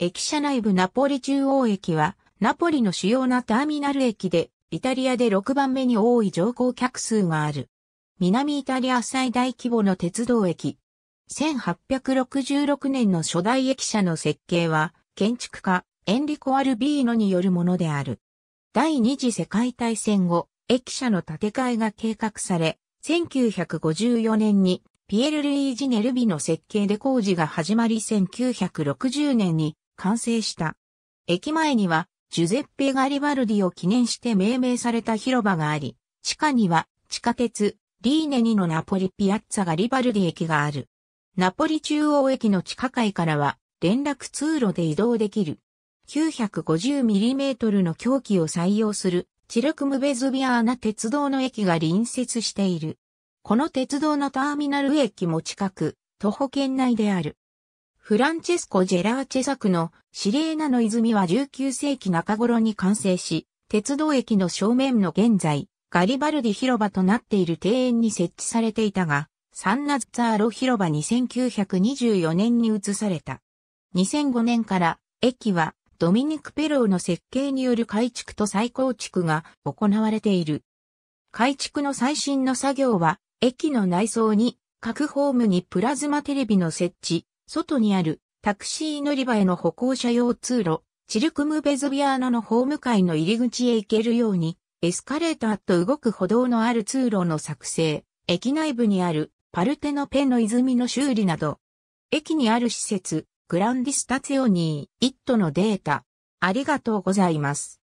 駅舎内部ナポリ中央駅は、ナポリの主要なターミナル駅で、イタリアで6番目に多い乗降客数がある。南イタリア最大規模の鉄道駅。1866年の初代駅舎の設計は、建築家、エンリコ・アルビーノによるものである。第二次世界大戦後、駅舎の建て替えが計画され、1954年にピエル・ルイージ・ネルビの設計で工事が始まり1960年に完成した。駅前には、ジュゼッペ・ガリバルディを記念して命名された広場があり、地下には、地下鉄、リーネにのナポリピアッツァガリバルディ駅がある。ナポリ中央駅の地下階からは、連絡通路で移動できる。950mm の凶器を採用するチルクムベズビアーナ鉄道の駅が隣接している。この鉄道のターミナル駅も近く、徒歩圏内である。フランチェスコ・ジェラーチェ作のシレーナの泉は19世紀中頃に完成し、鉄道駅の正面の現在、ガリバルディ広場となっている庭園に設置されていたが、サンナッツァーロ広場に1924年に移された。2005年から駅はドミニク・ペローの設計による改築と再構築が行われている。改築の最新の作業は、駅の内装に各ホームにプラズマテレビの設置、外にあるタクシー乗り場への歩行者用通路、チルクムベズビアーナのホーム会の入り口へ行けるように、エスカレーターと動く歩道のある通路の作成、駅内部にあるパルテノペンの泉の修理など、駅にある施設、グランディスタツヨオニー、イットのデータ、ありがとうございます。